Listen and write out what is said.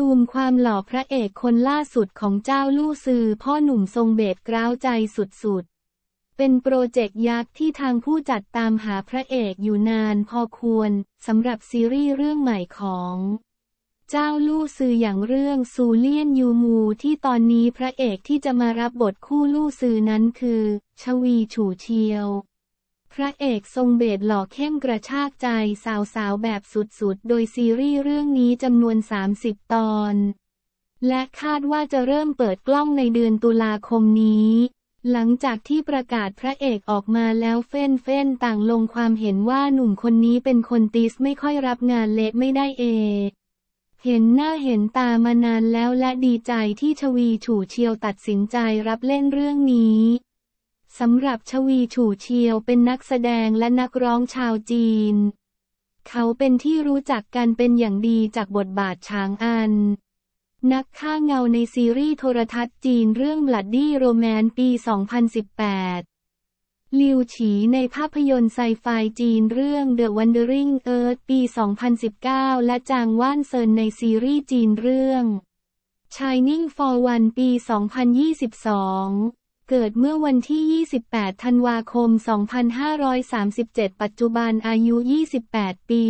ซูมความหล่อพระเอกคนล่าสุดของเจ้าลู่ซือพ่อหนุ่มทรงเบสกร้าวใจสุดๆ เป็นโปรเจกต์ยักษ์ที่ทางผู้จัดตามหาพระเอกอยู่นานพอควรสำหรับซีรีส์เรื่องใหม่ของ เจ้าลู่ซืออย่างเรื่องซูเลียนยูมู ที่ตอนนี้พระเอกที่จะมารับบทคู่ลู่ซือนั้นคือ ชวีฉู่เชียวพระเอกทรงเบดหล่อเข้มกระชากใจสาวๆ แบบสุดๆ โดยซีรีส์เรื่องนี้จำนวน 30 ตอน และคาดว่าจะเริ่มเปิดกล้องในเดือนตุลาคมนี้ หลังจากที่ประกาศพระเอกออกมาแล้วเฟ้นเฟ้นต่างลงความเห็นว่าหนุ่มคนนี้เป็นคนติสไม่ค่อยรับงานเลทไม่ได้เอ เห็นหน้าเห็นตามานานแล้วและดีใจที่ชวีฉู่เชียวตัดสินใจรับเล่นเรื่องนี้สำหรับชวีฉู่เชียวเป็นนักแสดงและนักร้องชาวจีน เขาเป็นที่รู้จักกันเป็นอย่างดีจากบทบาทช้างอัน นักฆ่าเงาในซีรีส์โทรทัศน์จีนเรื่องบลัดดี้โรแมนปี 2018 ลิวฉีในภาพยนตร์ไซไฟจีนเรื่อง The Wandering Earth ปี 2019 และจางว่านเซินในซีรีส์จีนเรื่อง Shining for One ปี 2022เกิดเมื่อวันที่ 28ธันวาคม 2537 ปัจจุบันอายุ 28 ปี